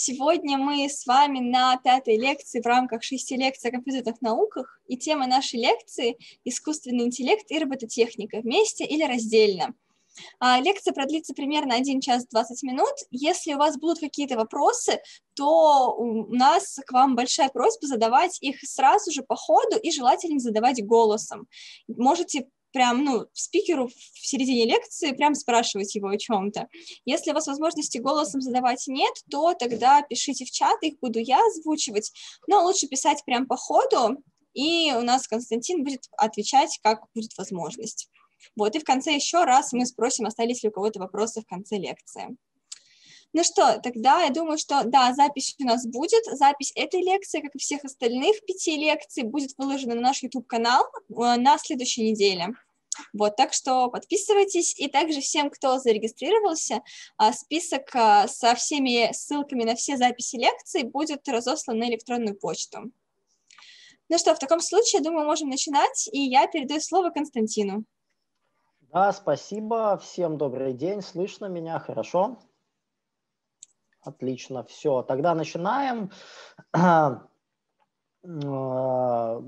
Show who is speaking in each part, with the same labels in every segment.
Speaker 1: Сегодня мы с вами на пятой лекции в рамках шести лекций о компьютерных науках, и тема нашей лекции — искусственный интеллект и робототехника вместе или раздельно. А, лекция продлится примерно 1 час 20 минут. Если у вас будут какие-то вопросы, то у нас к вам большая просьба задавать их сразу же по ходу и желательно задавать голосом. Можете прям, ну, спикеру в середине лекции прям спрашивать его о чем-то. Если у вас возможности голосом задавать нет, то тогда пишите в чат, их буду я озвучивать, но лучше писать прям по ходу, и у нас Константин будет отвечать, как будет возможность. Вот, и в конце еще раз мы спросим, остались ли у кого-то вопросы в конце лекции. Ну что, тогда я думаю, что да, запись у нас будет. Запись этой лекции, как и всех остальных пяти лекций, будет выложена на наш YouTube-канал э, на следующей неделе. Вот, так что подписывайтесь. И также всем, кто зарегистрировался, а, список а, со всеми ссылками на все записи лекций будет разослан на электронную почту. Ну что, в таком случае, думаю, можем начинать, и я передаю слово Константину.
Speaker 2: Да, спасибо. Всем добрый день. Слышно меня хорошо? Отлично, все. Тогда начинаем. Э,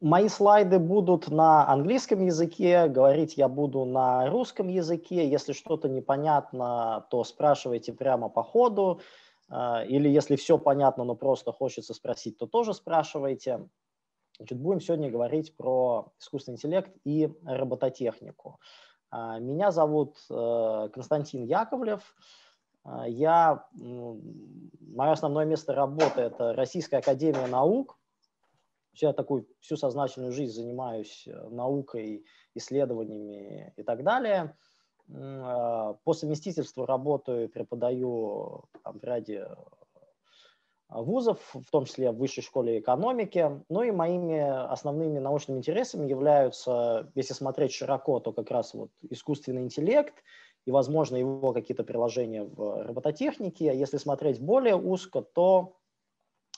Speaker 2: Мои слайды будут на английском языке, говорить я буду на русском языке. Если что-то непонятно, то спрашивайте прямо по ходу. Э, или если все понятно, но просто хочется спросить, то тоже спрашивайте. Значит, будем сегодня говорить про искусственный интеллект и робототехнику. Э, меня зовут э, Константин Яковлев. Я, мое основное место работы – это Российская академия наук. Я такую всю сознательную жизнь занимаюсь э, наукой, исследованиями и так далее. А, по совместительству работаю преподаю там, в ряде а, вузов, в том числе в высшей школе экономики. Ну и моими основными научными интересами являются, если смотреть широко, то как раз вот искусственный интеллект и, возможно, его какие-то приложения в робототехнике. А если смотреть более узко, то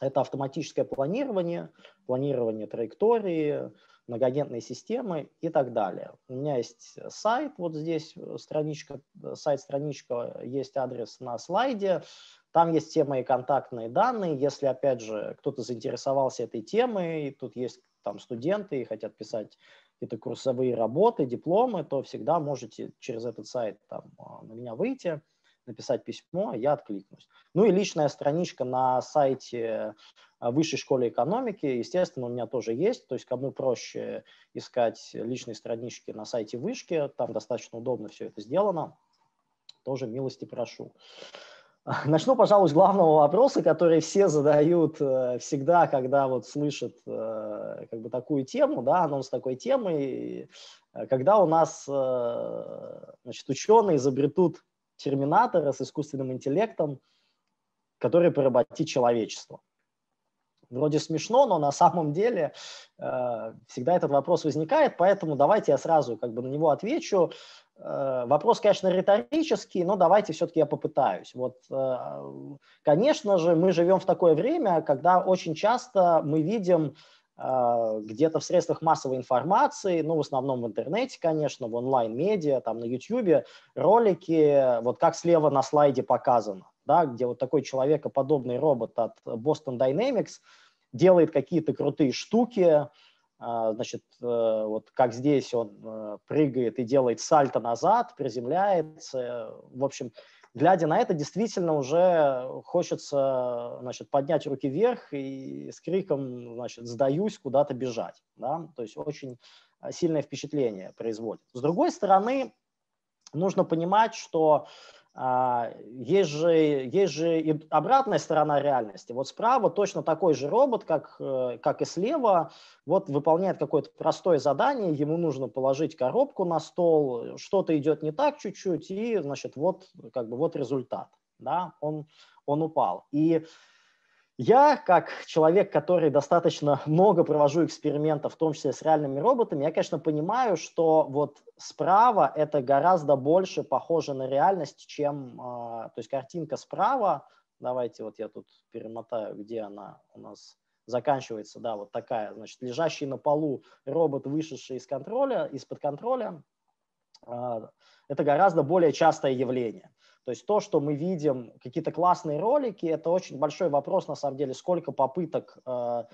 Speaker 2: это автоматическое планирование, планирование траектории, многоагентные системы и так далее. У меня есть сайт, вот здесь э, страничка, э, сайт-страничка, есть адрес на слайде, там есть все мои контактные данные, если, опять же, кто-то заинтересовался этой темой, тут есть там студенты и хотят писать какие-то курсовые работы, дипломы, то всегда можете через этот сайт там, э, на меня выйти написать письмо, а я откликнусь. Ну и личная страничка на сайте э, Высшей школы экономики, естественно, у меня тоже есть, то есть кому проще искать личные странички на сайте Вышки, там достаточно удобно все это сделано, тоже милости прошу. Начну, пожалуй, с главного вопроса, который все задают э, всегда, когда вот слышат э, как бы такую тему, да, анонс такой темы, когда у нас значит, ученые изобретут терминатора с искусственным интеллектом, который поработит человечество. Вроде смешно, но на самом деле э, всегда этот вопрос возникает, поэтому давайте я сразу как бы на него отвечу. Э, вопрос, конечно, риторический, но давайте все-таки я попытаюсь. Вот, э, конечно же, мы живем в такое время, когда очень часто мы видим а, где-то в средствах массовой информации, ну, в основном в интернете, конечно, в онлайн-медиа, там на YouTube, ролики, вот как слева на слайде показано, да, где вот такой человекоподобный робот от Boston Dynamics делает какие-то крутые штуки, а, значит, э, вот как здесь он э, прыгает и делает сальто назад, приземляется, в общем, глядя на это, действительно уже хочется значит, поднять руки вверх и с криком значит, «сдаюсь» куда-то бежать. Да? То есть очень а, сильное впечатление производит. С другой стороны, нужно понимать, что а, есть же, есть же и обратная сторона реальности. Вот справа точно такой же робот, как, э, как и слева, вот выполняет какое-то простое задание, ему нужно положить коробку на стол, что-то идет не так чуть-чуть, и, значит, вот, как бы, вот результат. Да? Он, он упал. И я, как человек, который достаточно много провожу экспериментов, в том числе с реальными роботами, я, конечно, понимаю, что вот справа это гораздо больше похоже на реальность, чем... А, то есть картинка справа, давайте вот я тут перемотаю, где она у нас заканчивается, да, вот такая, значит, лежащий на полу робот, вышедший из контроля, из-под контроля, а, это гораздо более частое явление. То есть то, что мы видим, какие-то классные ролики, это очень большой вопрос, на самом деле, сколько попыток э,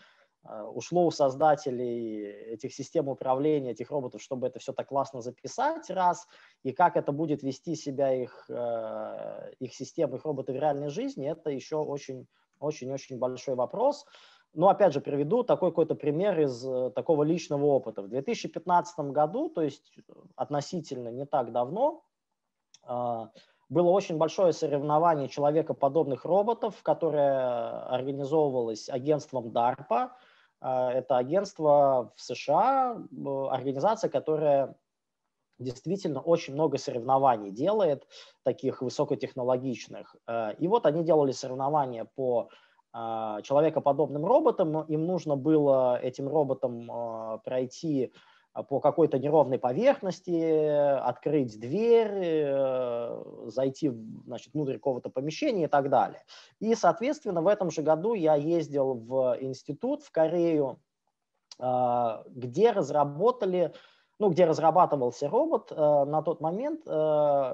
Speaker 2: э ушло у создателей этих систем управления, этих роботов, чтобы это все так классно записать, раз, и как это будет вести себя их, э, их системы, их роботы в реальной жизни, это еще очень-очень-очень большой вопрос. Но опять же, приведу такой какой-то пример из э, такого личного опыта. В 2015 году, то есть относительно не так давно, э, было очень большое соревнование человекоподобных роботов, которое организовывалось агентством DARPA. А, это агентство в США, э, организация, которая действительно очень много соревнований делает, таких высокотехнологичных. Э, и вот они делали соревнования по а, человекоподобным роботам. Им нужно было этим роботам э, пройти Э, по какой-то неровной поверхности, открыть дверь, э, зайти значит, внутрь какого-то помещения и так далее. И, соответственно, в этом же году я ездил в институт в Корею, э, где разработали ну, где разрабатывался робот на тот момент,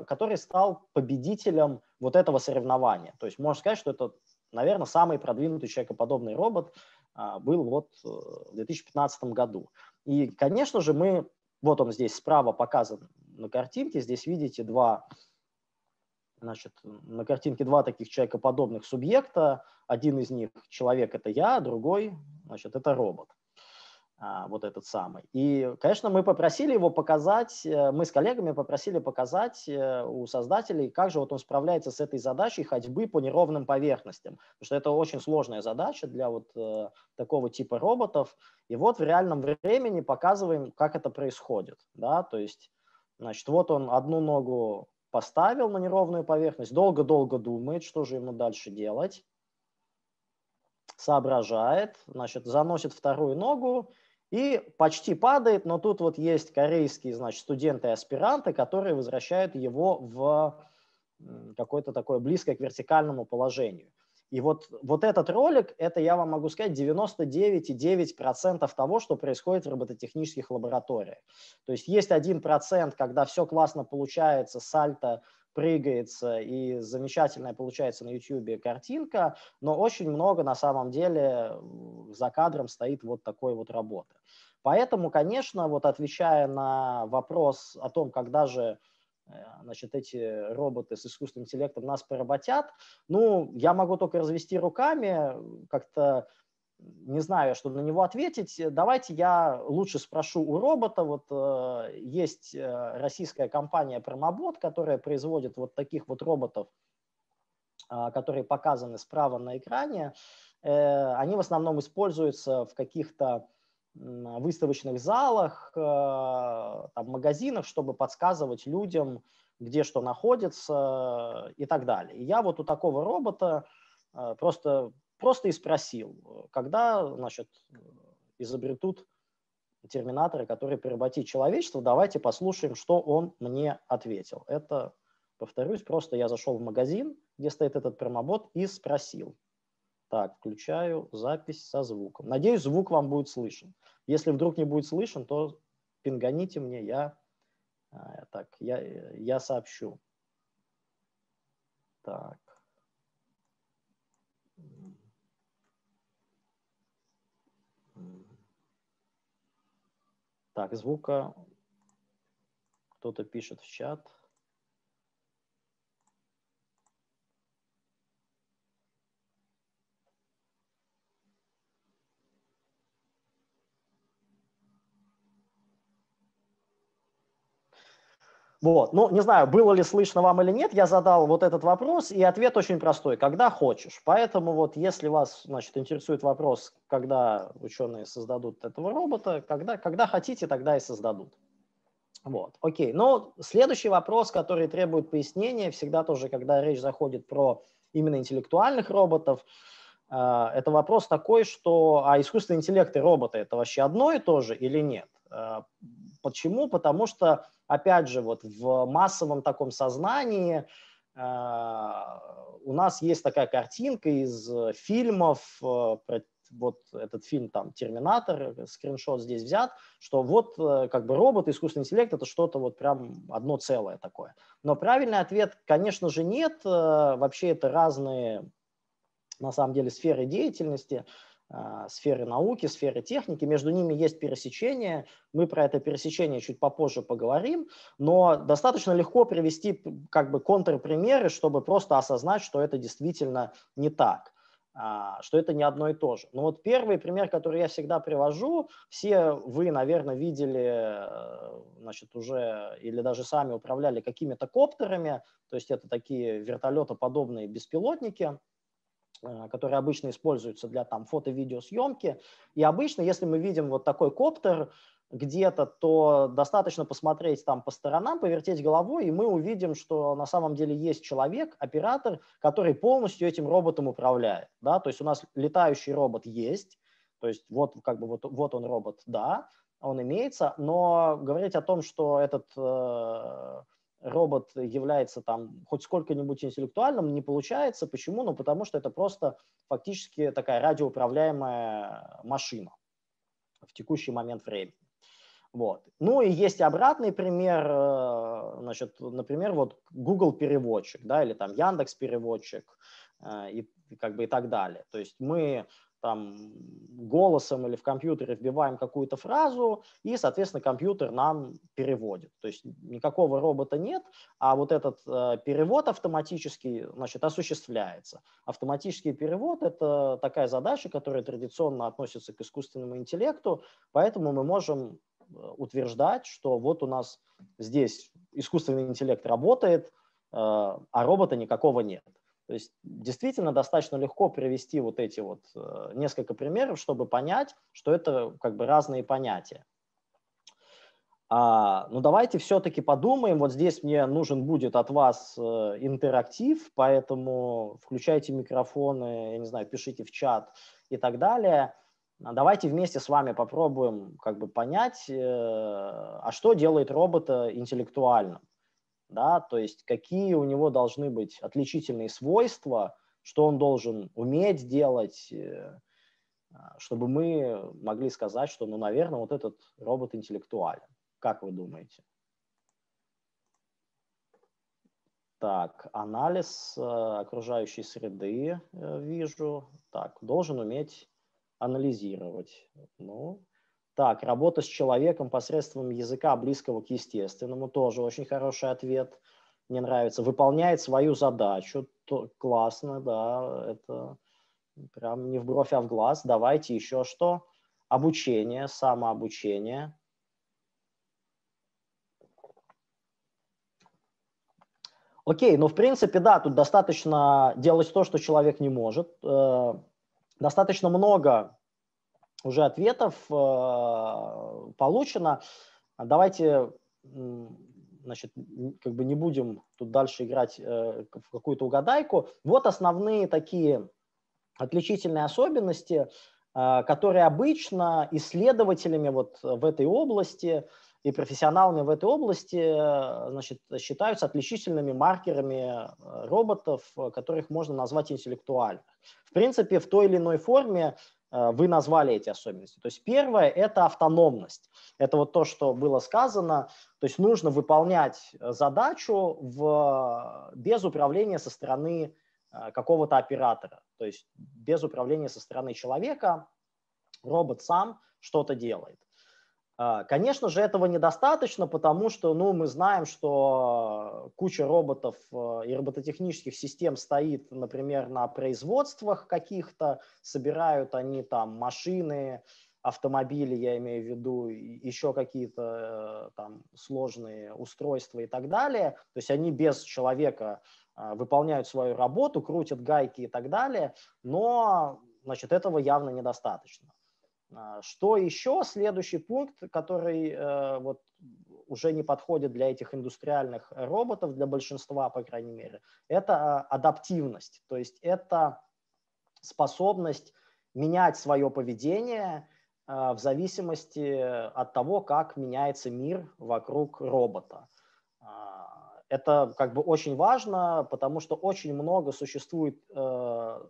Speaker 2: который стал победителем вот этого соревнования. То есть можно сказать, что это, наверное, самый продвинутый человекоподобный робот а, был вот э, в 2015 году. И, конечно же, мы, вот он здесь справа показан на картинке, здесь видите два, значит, на картинке два таких человекоподобных субъекта, один из них человек – это я, другой, значит, это робот – а, вот этот самый. И, конечно, мы попросили его показать, э, мы с коллегами попросили показать э, у создателей, как же вот он справляется с этой задачей ходьбы по неровным поверхностям, потому что это очень сложная задача для вот э, такого типа роботов. И вот в реальном времени показываем, как это происходит, да, то есть, значит, вот он одну ногу поставил на неровную поверхность, долго-долго думает, что же ему дальше делать, соображает, значит, заносит вторую ногу, и почти падает, но тут вот есть корейские, значит, студенты и аспиранты, которые возвращают его в какое-то такое близкое к вертикальному положению. И вот, вот этот ролик, это, я вам могу сказать, 99,9% того, что происходит в робототехнических лабораториях. То есть есть 1%, когда все классно получается, сальто, прыгается и замечательная получается на YouTube картинка, но очень много на самом деле за кадром стоит вот такой вот работы. Поэтому, конечно, вот отвечая на вопрос о том, когда же э, значит, эти роботы с искусственным интеллектом нас поработят, ну, я могу только развести руками, как-то не знаю, что на него ответить. Э, давайте я лучше спрошу у робота. Вот э, есть э, российская компания Промобот, которая производит вот таких вот роботов, э, которые показаны справа на экране. Э, они в основном используются в каких-то выставочных залах, э, там, магазинах, чтобы подсказывать людям, где что находится э, и так далее. И я вот у такого робота э, просто просто и спросил, э, когда, значит, э, изобретут терминаторы, которые поработит человечество, давайте послушаем, что он мне ответил. Это, повторюсь, просто я зашел в магазин, где стоит этот промобот, и спросил. Так, включаю запись со звуком. Надеюсь, звук вам будет слышен. Если вдруг не будет слышен, то пингоните мне, я, э, так, я, я сообщу. Так. Так, звука кто-то пишет в чат. Вот. Ну, не знаю, было ли слышно вам или нет, я задал вот этот вопрос, и ответ очень простой – когда хочешь. Поэтому вот если вас, значит, интересует вопрос, когда ученые создадут этого робота, когда, когда хотите, тогда и создадут. Вот, окей. Но следующий вопрос, который требует пояснения, всегда тоже, когда речь заходит про именно интеллектуальных роботов, э, это вопрос такой, что а искусственный интеллект и роботы – это вообще одно и то же или нет? Э, почему? Потому что опять же, вот в массовом таком сознании а, у нас есть такая картинка из э, фильмов э, вот этот фильм там «Терминатор», э, скриншот здесь взят, что вот как бы робот, искусственный интеллект – это что-то вот прям одно целое такое. Но правильный ответ, конечно же, нет. Вообще это разные, на самом деле, сферы деятельности – а, сферы науки, сферы техники, между ними есть пересечение, мы про это пересечение чуть попозже поговорим, но достаточно легко привести как бы контрпримеры, чтобы просто осознать, что это действительно не так а, что это не одно и то же. Но вот первый пример, который я всегда привожу, все вы, наверное, видели, э, значит, уже или даже сами управляли какими-то коптерами, то есть это такие вертолетоподобные беспилотники, Э, которые обычно используются для там фото-видеосъемки. И обычно, если мы видим вот такой коптер где-то, то достаточно посмотреть там по сторонам, повертеть головой, и мы увидим, что на самом деле есть человек, оператор, который полностью этим роботом управляет. Да? То есть у нас летающий робот есть, то есть вот, как бы, вот, вот он робот, да, он имеется, но говорить о том, что этот э, робот является там хоть сколько-нибудь интеллектуальным, не получается. Почему? Ну, потому что это просто фактически такая радиоуправляемая машина в текущий момент времени. Вот. Ну и есть обратный пример, э, значит, например, вот Google переводчик, да, или там Яндекс переводчик э, и как бы и так далее. То есть мы там голосом или в компьютере вбиваем какую-то фразу, и, соответственно, компьютер нам переводит. То есть никакого робота нет, а вот этот э, перевод автоматически, значит, осуществляется. Автоматический перевод – это такая задача, которая традиционно относится к искусственному интеллекту, поэтому мы можем э, утверждать, что вот у нас здесь искусственный интеллект работает, э, а робота никакого нет. То есть действительно достаточно легко привести вот эти вот э, несколько примеров, чтобы понять, что это как бы разные понятия. А, ну давайте все-таки подумаем. Вот здесь мне нужен будет от вас э, интерактив, поэтому включайте микрофоны, я не знаю, пишите в чат и так далее. Давайте вместе с вами попробуем как бы понять, э, а что делает робота интеллектуальным да, то есть какие у него должны быть отличительные свойства, что он должен уметь делать, э, а, чтобы мы могли сказать, что, ну, наверное, вот этот робот интеллектуален. Как вы думаете? Так, анализ э, окружающей среды э, вижу. Так, должен уметь анализировать. Ну, так, работа с человеком посредством языка, близкого к естественному, тоже очень хороший ответ. Мне нравится. Выполняет свою задачу. То, классно, да, это прям не в бровь, а в глаз. Давайте еще что. Обучение, самообучение. Окей, ну, в принципе, да, тут достаточно делать то, что человек не может. Э, достаточно много уже ответов э, получено. А давайте значит, как бы не будем тут дальше играть э, в какую-то угадайку. Вот основные такие отличительные особенности, э, которые обычно исследователями вот в этой области и профессионалами в этой области значит, считаются отличительными маркерами роботов, которых можно назвать интеллектуальными. В принципе, в той или иной форме Э, вы назвали эти особенности. То есть первое – это автономность. Это вот то, что было сказано. То есть нужно выполнять э, задачу в, э, без управления со стороны какого-то оператора. То есть без управления со стороны человека робот сам что-то делает. А, конечно же, этого недостаточно, потому что ну, мы знаем, что куча роботов э, и робототехнических систем стоит, например, на производствах каких-то, собирают они там машины, автомобили, я имею в виду, еще какие-то э, там сложные устройства и так далее. То есть они без человека э, выполняют свою работу, крутят гайки и так далее, но значит, этого явно недостаточно. А, что еще? Следующий пункт, который э, вот уже не подходит для этих индустриальных роботов, для большинства, по крайней мере, это а, адаптивность. То есть это способность менять свое поведение э, в зависимости от того, как меняется мир вокруг робота. А, это как бы очень важно, потому что очень много существует э,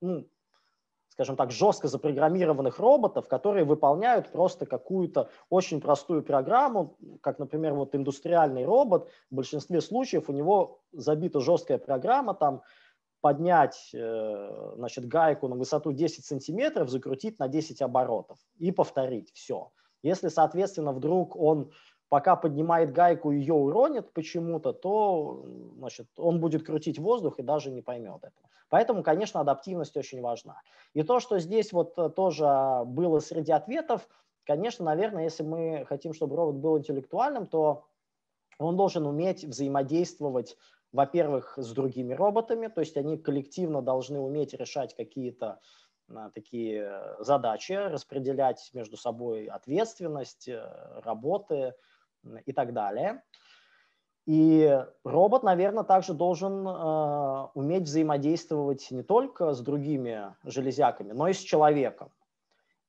Speaker 2: ну, скажем так, жестко запрограммированных роботов, которые выполняют просто какую-то очень простую программу, как, например, вот индустриальный робот, в большинстве случаев у него забита жесткая программа, там, поднять э, значит, гайку на высоту 10 сантиметров, закрутить на 10 оборотов и повторить все. Если, соответственно, вдруг он пока поднимает гайку и ее уронит почему-то, то значит, он будет крутить воздух и даже не поймет этого. Поэтому, конечно, адаптивность очень важна. И то, что здесь вот э, тоже а, было среди ответов, конечно, наверное, если мы хотим, чтобы робот был интеллектуальным, то он должен уметь взаимодействовать, во-первых, с другими роботами, то есть они коллективно должны уметь решать какие-то э, такие э, задачи, распределять между собой ответственность, работы, и так далее. И робот, наверное, также должен э, уметь взаимодействовать не только с другими железяками, но и с человеком.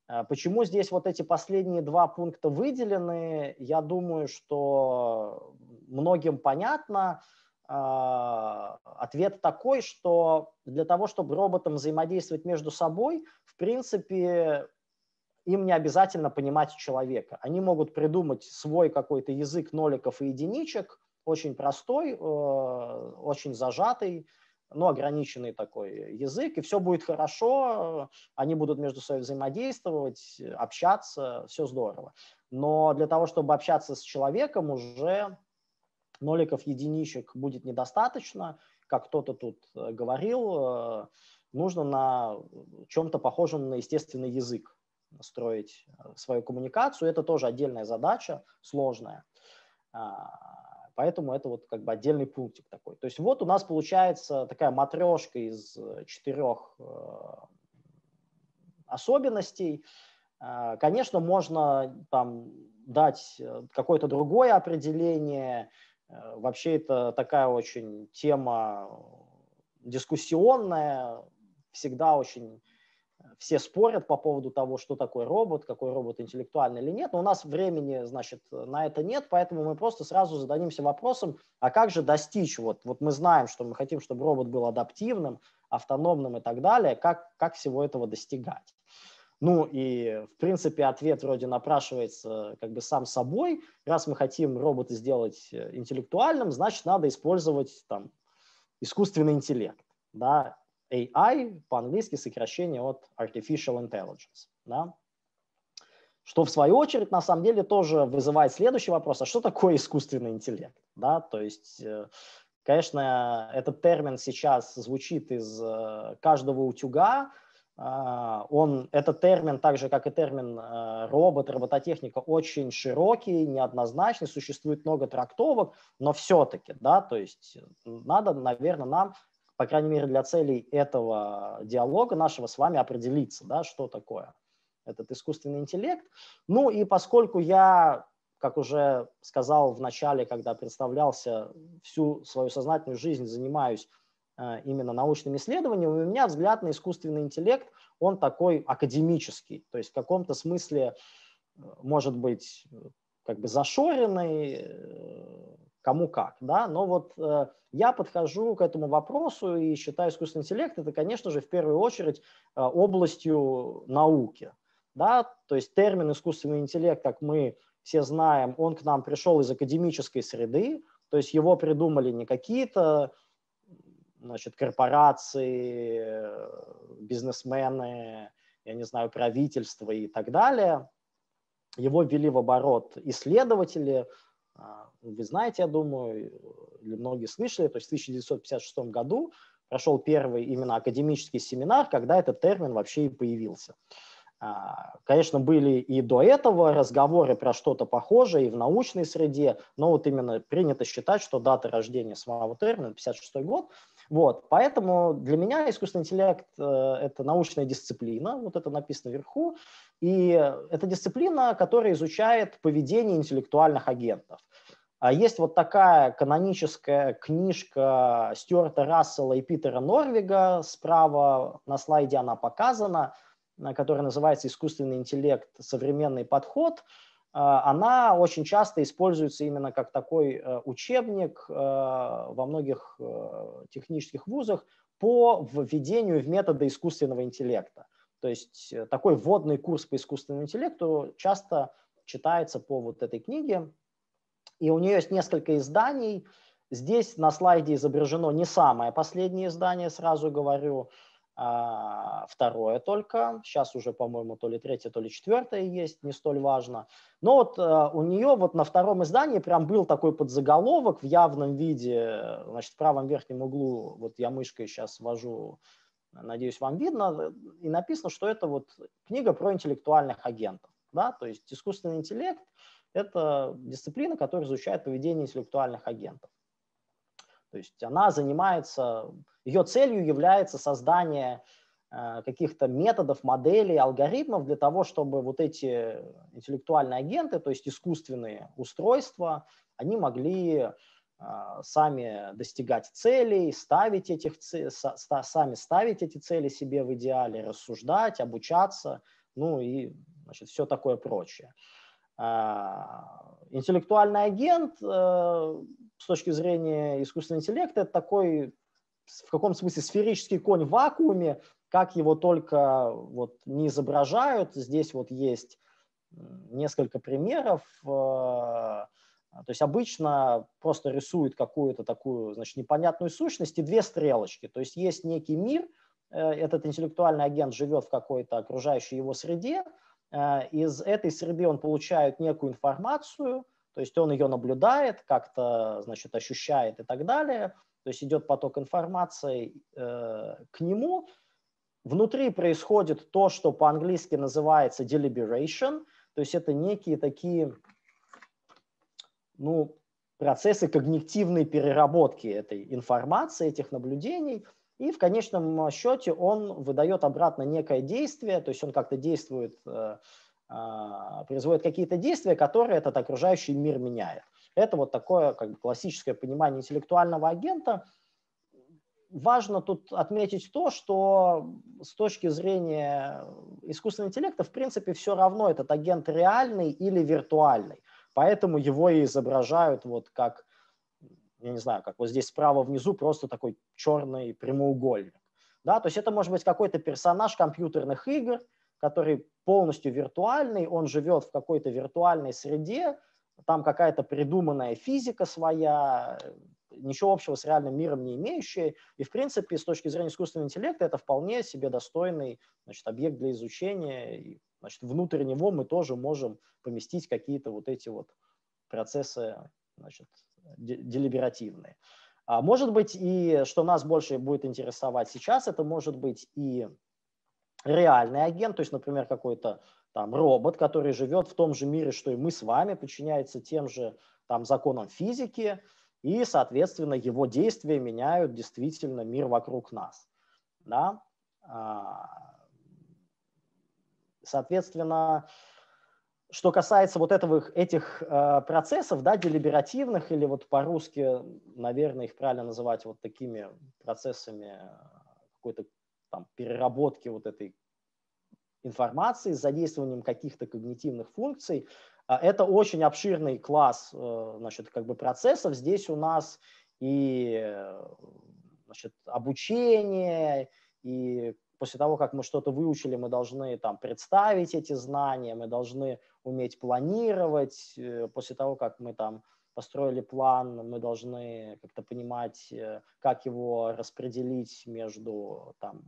Speaker 2: Э, почему здесь вот эти последние два пункта выделены, я думаю, что многим понятно. Э, ответ такой, что для того, чтобы роботам взаимодействовать между собой, в принципе, им не обязательно понимать человека. Они могут придумать свой какой-то язык ноликов и единичек, очень простой, э, очень зажатый, но ограниченный такой язык, и все будет хорошо, они будут между собой взаимодействовать, общаться, все здорово. Но для того, чтобы общаться с человеком, уже ноликов, единичек будет недостаточно, как кто-то тут э, говорил, э, нужно на чем-то похожем на естественный язык строить э, свою коммуникацию. Это тоже отдельная задача, сложная. А, поэтому это вот как бы отдельный пунктик такой. То есть вот у нас получается такая матрешка из э, четырех э, особенностей. А, конечно, можно там дать какое-то другое определение. Вообще это такая очень тема дискуссионная, всегда очень все спорят по поводу того, что такое робот, какой робот интеллектуальный или нет, но у нас времени, значит, на это нет, поэтому мы просто сразу зададимся вопросом, а как же достичь, вот, вот мы знаем, что мы хотим, чтобы робот был адаптивным, автономным и так далее, как, как всего этого достигать? Ну и, в принципе, ответ вроде напрашивается как бы сам собой. Раз мы хотим робота сделать э, интеллектуальным, значит, надо использовать там искусственный интеллект. Да? AI, по-английски сокращение от Artificial Intelligence. Да? Что, в свою очередь, на самом деле тоже вызывает следующий вопрос, а что такое искусственный интеллект? Да? То есть, э, конечно, этот термин сейчас звучит из э, каждого утюга, а, он, этот термин, так же как и термин э, робот, робототехника, очень широкий, неоднозначный, существует много трактовок, но все-таки, да, то есть надо, наверное, нам по крайней мере, для целей этого диалога нашего с вами определиться, да, что такое этот искусственный интеллект. Ну и поскольку я, как уже сказал в начале, когда представлялся, всю свою сознательную жизнь занимаюсь э, именно научными исследованиями у меня взгляд на искусственный интеллект, он такой академический, то есть в каком-то смысле, э, может быть, э, как бы зашоренный, кому как, да, но вот э, я подхожу к этому вопросу и считаю искусственный интеллект это, конечно же, в первую очередь э, областью науки, да, то есть термин искусственный интеллект, как мы все знаем, он к нам пришел из академической среды, то есть его придумали не какие-то значит, корпорации, бизнесмены, я не знаю, правительства и так далее. Его ввели в оборот исследователи, а, вы знаете, я думаю, или многие слышали, то есть в 1956 году прошел первый именно академический семинар, когда этот термин вообще и появился. А, конечно, были и до этого разговоры про что-то похожее и в научной среде, но вот именно принято считать, что дата рождения самого термина 56 год. Вот, поэтому для меня искусственный интеллект э, – это научная дисциплина, вот это написано вверху, и это дисциплина, которая изучает поведение интеллектуальных агентов. А есть вот такая каноническая книжка Стюарта Рассела и Питера Норвига. Справа на слайде она показана, которая называется «Искусственный интеллект. Современный подход». А, она очень часто используется именно как такой э, учебник э, во многих э, технических вузах по введению в методы искусственного интеллекта. То есть такой вводный курс по искусственному интеллекту часто читается по вот этой книге, и у нее есть несколько изданий. Здесь на слайде изображено не самое последнее издание, сразу говорю, а, второе только. Сейчас уже, по-моему, то ли третье, то ли четвертое есть, не столь важно. Но вот а, у нее вот на втором издании прям был такой подзаголовок в явном виде, значит, в правом верхнем углу, вот я мышкой сейчас вожу. надеюсь, вам видно, и написано, что это вот книга про интеллектуальных агентов. Да? То есть искусственный интеллект – это дисциплина, которая изучает поведение интеллектуальных агентов. То есть она занимается, ее целью является создание э, каких-то методов, моделей, алгоритмов для того, чтобы вот эти интеллектуальные агенты, то есть искусственные устройства, они могли а, сами достигать целей, ставить этих, сами ставить эти цели себе в идеале, рассуждать, обучаться, ну и значит, все такое прочее. А, интеллектуальный агент э, с точки зрения искусственного интеллекта это такой в каком смысле сферический конь в вакууме, как его только вот не изображают. Здесь вот есть несколько примеров. Э, то есть обычно просто рисуют какую-то такую, значит, непонятную сущность и две стрелочки. То есть есть некий мир, э, этот интеллектуальный агент живет в какой-то окружающей его среде, Э, из этой среды он получает некую информацию, то есть он ее наблюдает, как-то, значит, ощущает и так далее, то есть идет поток информации э, к нему. Внутри происходит то, что по-английски называется deliberation, то есть это некие такие, ну, процессы когнитивной переработки этой информации, этих наблюдений – и в конечном счете он выдает обратно некое действие, то есть он как-то действует, э, а, производит какие-то действия, которые этот окружающий мир меняет. Это вот такое как бы, классическое понимание интеллектуального агента. Важно тут отметить то, что с точки зрения искусственного интеллекта, в принципе, все равно этот агент реальный или виртуальный. Поэтому его и изображают вот как я не знаю, как вот здесь справа внизу просто такой черный прямоугольник. Да, то есть это может быть какой-то персонаж компьютерных игр, который полностью виртуальный, он живет в какой-то виртуальной среде, там какая-то придуманная физика своя, ничего общего с реальным миром не имеющая. И, в принципе, с точки зрения искусственного интеллекта, это вполне себе достойный значит, объект для изучения. И, значит, внутрь него мы тоже можем поместить какие-то вот эти вот процессы значит, делиберативные. А может быть, и что нас больше будет интересовать сейчас, это может быть и реальный агент, то есть, например, какой-то там робот, который живет в том же мире, что и мы с вами, подчиняется тем же там законам физики, и, соответственно, его действия меняют действительно мир вокруг нас. Да? А, соответственно, что касается вот этого, этих э, процессов, да, делиберативных, или вот по-русски, наверное, их правильно называть вот такими процессами э, какой-то там переработки вот этой информации с задействованием каких-то когнитивных функций, э, это очень обширный класс, э, значит, как бы процессов. Здесь у нас и, э, значит, обучение, и после того, как мы что-то выучили, мы должны там представить эти знания, мы должны уметь планировать, э, после того, как мы там построили план, мы должны как-то понимать, э, как его распределить между там,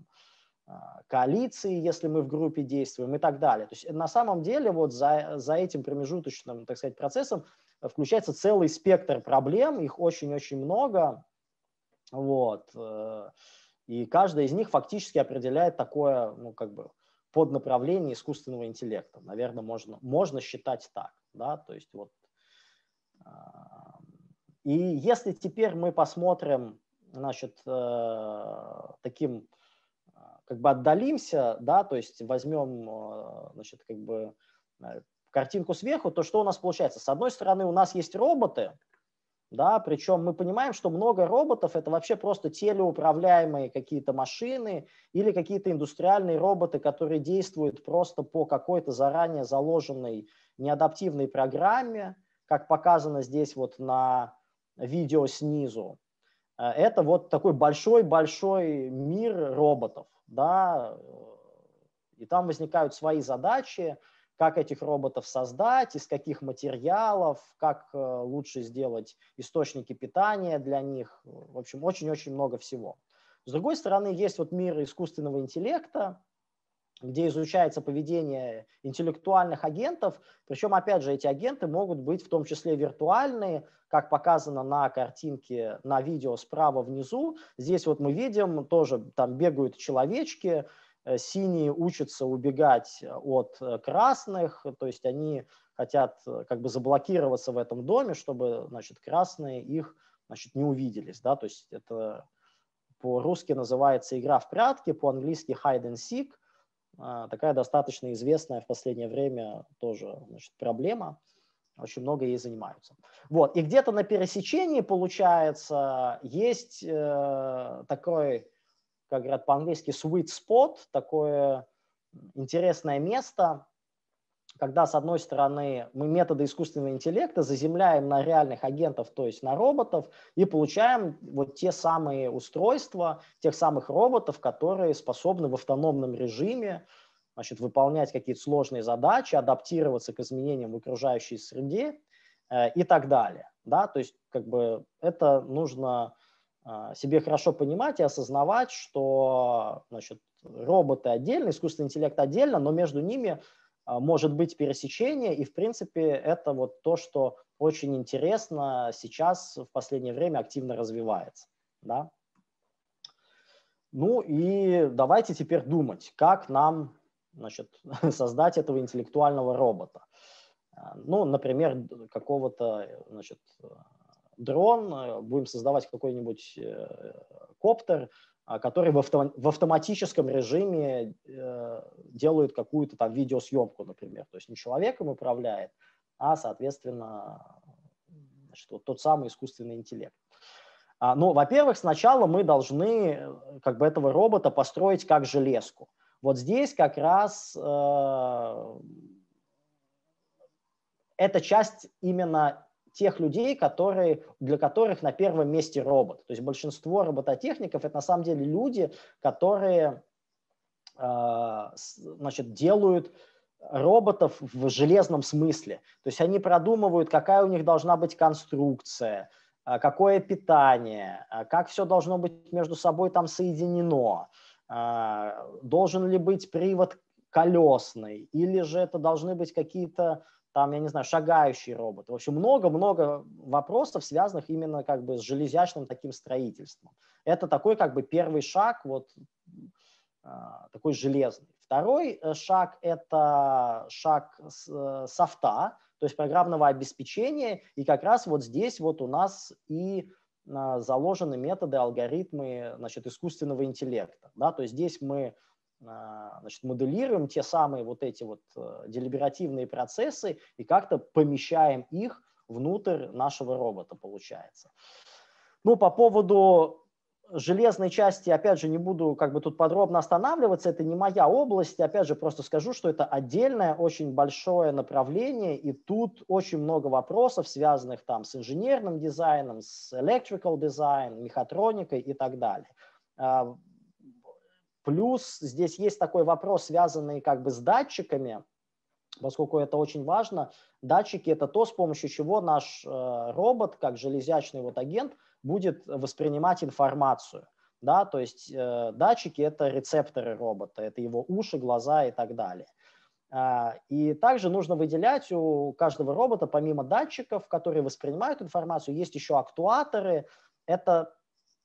Speaker 2: а, коалиции, если мы в группе действуем и так далее. То есть э, на самом деле вот за, за этим промежуточным, так сказать, процессом включается целый спектр проблем, их очень-очень много. Вот. И каждая из них фактически определяет такое, ну, как бы, поднаправление искусственного интеллекта. Наверное, можно, можно считать так, да, то есть вот. А, и если теперь мы посмотрим, значит, э, таким, как бы отдалимся, да, то есть возьмем, э, значит, как бы э, картинку сверху, то что у нас получается? С одной стороны, у нас есть роботы, да, причем мы понимаем, что много роботов это вообще просто телеуправляемые какие-то машины или какие-то индустриальные роботы, которые действуют просто по какой-то заранее заложенной неадаптивной программе, как показано здесь вот на видео снизу. Э, это вот такой большой-большой мир роботов, да, и там возникают свои задачи, как этих роботов создать, из каких материалов, как э, лучше сделать источники питания для них. В общем, очень-очень много всего. С другой стороны, есть вот мир искусственного интеллекта, где изучается поведение интеллектуальных агентов. Причем, опять же, эти агенты могут быть в том числе виртуальные, как показано на картинке, на видео справа внизу. Здесь вот мы видим, тоже там бегают человечки, Э, синие учатся убегать э, от э, красных, то есть они хотят как бы заблокироваться в этом доме, чтобы, значит, красные их, значит, не увиделись, да, то есть это по-русски называется игра в прятки, по-английски hide and seek, а, такая достаточно известная в последнее время тоже, значит, проблема, очень много ей занимаются. Вот, и где-то на пересечении, получается, есть э, такой как говорят по-английски, sweet spot, такое интересное место, когда, с одной стороны, мы методы искусственного интеллекта заземляем на реальных агентов, то есть на роботов, и получаем вот те самые устройства, тех самых роботов, которые способны в автономном режиме значит, выполнять какие-то сложные задачи, адаптироваться к изменениям в окружающей среде э, и так далее. Да? То есть как бы это нужно а, себе хорошо понимать и осознавать, что значит, роботы отдельно, искусственный интеллект отдельно, но между ними а, может быть пересечение, и, в принципе, это вот то, что очень интересно сейчас в последнее время активно развивается. Да? Ну и давайте теперь думать, как нам значит, создать этого интеллектуального робота. А, ну, например, какого-то значит, дрон, э, будем создавать какой-нибудь э, коптер, а, который в, автоматическом режиме э, делает какую-то там видеосъемку, например. То есть не человеком управляет, а, соответственно, значит, вот тот самый искусственный интеллект. А, ну, во-первых, сначала мы должны как бы этого робота построить как железку. Вот здесь как раз э, эта часть именно тех людей, которые, для которых на первом месте робот. То есть большинство робототехников – это на самом деле люди, которые а, значит, делают роботов в железном смысле. То есть они продумывают, какая у них должна быть конструкция, а, какое питание, а, как все должно быть между собой там соединено, должен ли быть привод колесный, или же это должны быть какие-то там, я не знаю, шагающий робот. В общем, много-много вопросов, связанных именно как бы с железячным таким строительством. Это такой как бы первый шаг, вот а, такой железный. Второй э, шаг – это шаг э, софта, то есть программного обеспечения, и как раз вот здесь вот у нас и а, заложены методы, алгоритмы значит, искусственного интеллекта. Да? То есть здесь мы а, значит, моделируем те самые вот эти вот э, делиберативные процессы и как-то помещаем их внутрь нашего робота, получается. Ну, по поводу железной части, опять же, не буду как бы тут подробно останавливаться, это не моя область, опять же, просто скажу, что это отдельное, очень большое направление, и тут очень много вопросов, связанных там с инженерным дизайном, с electrical design мехатроникой и так далее. А, Плюс здесь есть такой вопрос, связанный как бы с датчиками, поскольку это очень важно. Датчики – это то, с помощью чего наш э, робот, как железячный вот агент, будет воспринимать информацию. Да, то есть э, датчики – это рецепторы робота, это его уши, глаза и так далее. Э, и также нужно выделять у каждого робота, помимо датчиков, которые воспринимают информацию, есть еще актуаторы. Это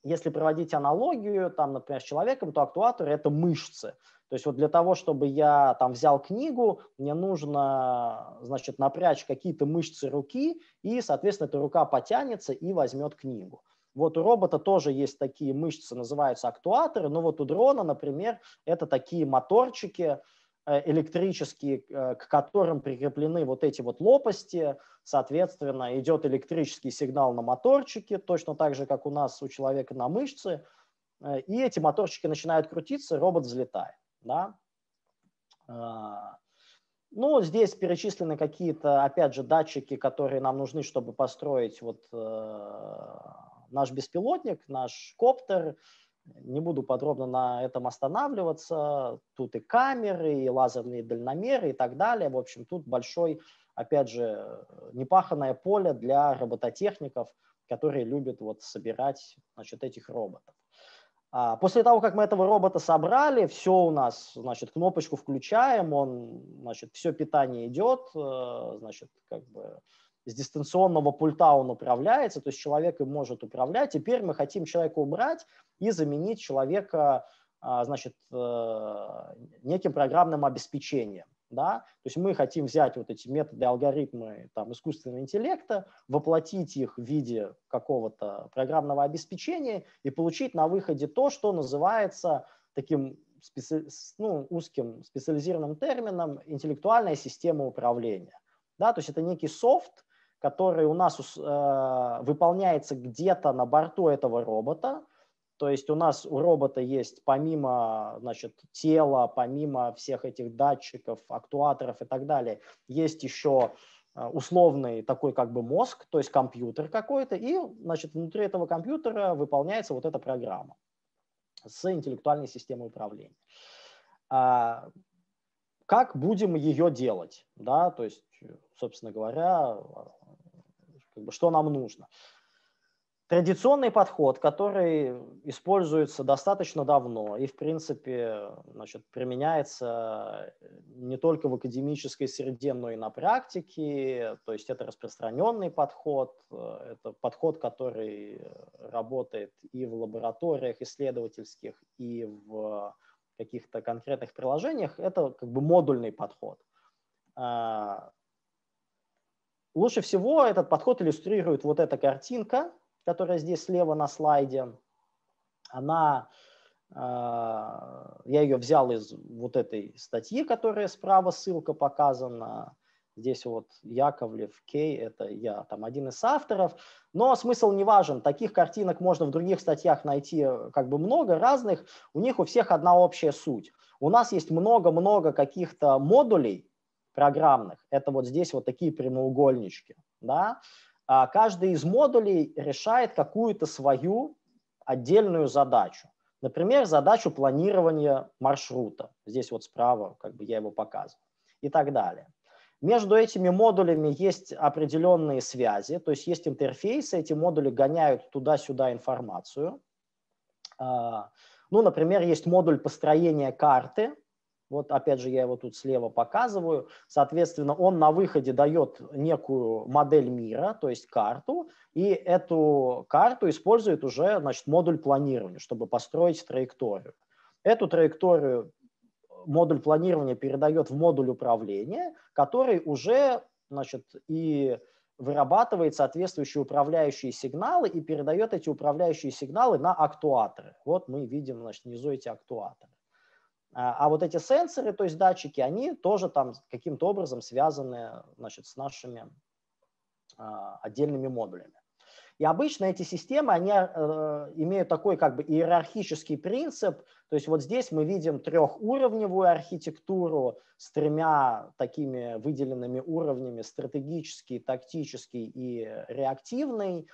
Speaker 2: если проводить аналогию, там, например, с человеком, то актуаторы – это мышцы. То есть вот для того, чтобы я там взял книгу, мне нужно, значит, напрячь какие-то мышцы руки, и, соответственно, эта рука потянется и возьмет книгу. Вот у робота тоже есть такие мышцы, называются актуаторы, но вот у дрона, например, это такие моторчики, Э, электрические, э, к которым прикреплены вот эти вот лопасти. Соответственно, идет электрический сигнал на моторчике, точно так же, как у нас у человека на мышце. Э, и эти моторчики начинают крутиться, робот взлетает. Да? А, ну, здесь перечислены какие-то, опять же, датчики, которые нам нужны, чтобы построить вот наш беспилотник, наш коптер, не буду подробно на этом останавливаться. Тут и камеры, и лазерные дальномеры и так далее. В общем, тут большой, опять же, непаханное поле для робототехников, которые любят вот собирать значит, этих роботов. А после того, как мы этого робота собрали, все у нас, значит, кнопочку включаем, он, значит, все питание идет, э, значит, как бы с дистанционного пульта он управляется, то есть человек им может управлять. Теперь мы хотим человека убрать и заменить человека а, значит, э, неким программным обеспечением. Да? То есть мы хотим взять вот эти методы, алгоритмы там, искусственного интеллекта, воплотить их в виде какого-то программного обеспечения и получить на выходе то, что называется таким специ... ну, узким специализированным термином интеллектуальная система управления. Да? То есть это некий софт, который у нас э, выполняется где-то на борту этого робота. То есть у нас у робота есть помимо значит, тела, помимо всех этих датчиков, актуаторов и так далее, есть еще э, условный такой как бы мозг, то есть компьютер какой-то, и значит, внутри этого компьютера выполняется вот эта программа с интеллектуальной системой управления. А, как будем ее делать, да, то есть, собственно говоря, как бы, что нам нужно. Традиционный подход, который используется достаточно давно и, в принципе, значит, применяется не только в академической среде, но и на практике. То есть это распространенный подход, это подход, который работает и в лабораториях исследовательских, и в каких-то конкретных приложениях, это как бы модульный подход. А, лучше всего этот подход иллюстрирует вот эта картинка, которая здесь слева на слайде. Она, а, я ее взял из вот этой статьи, которая справа ссылка показана. Здесь вот Яковлев, Кей, это я, там один из авторов. Но смысл не важен. Таких картинок можно в других статьях найти э, как бы много разных. У них у всех одна общая суть. У нас есть много-много каких-то модулей программных. Это вот здесь вот такие прямоугольнички. Да? А каждый из модулей решает какую-то свою отдельную задачу. Например, задачу планирования маршрута. Здесь вот справа как бы я его показываю. И так далее. Между этими модулями есть определенные связи, то есть есть интерфейсы, эти модули гоняют туда-сюда информацию. А, ну, например, есть модуль построения карты. Вот опять же я его тут слева показываю. Соответственно, он на выходе дает некую модель мира, то есть карту, и эту карту использует уже значит, модуль планирования, чтобы построить траекторию. Эту траекторию модуль планирования передает в модуль управления, который уже значит, и вырабатывает соответствующие управляющие сигналы и передает эти управляющие сигналы на актуаторы. Вот мы видим значит, внизу эти актуаторы. А, а вот эти сенсоры, то есть датчики, они тоже там каким-то образом связаны значит, с нашими а, отдельными модулями. И обычно эти системы, они э, имеют такой как бы иерархический принцип, то есть вот здесь мы видим трехуровневую архитектуру с тремя такими выделенными уровнями, стратегический, тактический и реактивный.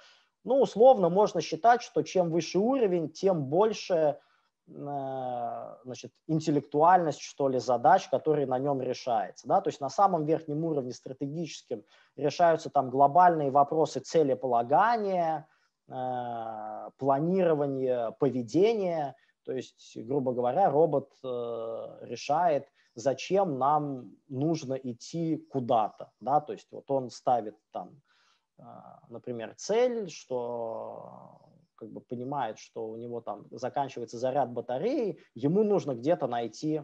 Speaker 2: Ну, условно можно считать, что чем выше уровень, тем больше значит, интеллектуальность, что ли, задач, которые на нем решается. Да? То есть на самом верхнем уровне стратегическим решаются там глобальные вопросы целеполагания, э, планирования поведения. То есть, грубо говоря, робот э, решает, зачем нам нужно идти куда-то. Да? То есть вот он ставит там, э, например, цель, что как бы понимает, что у него там заканчивается заряд батареи, ему нужно где-то найти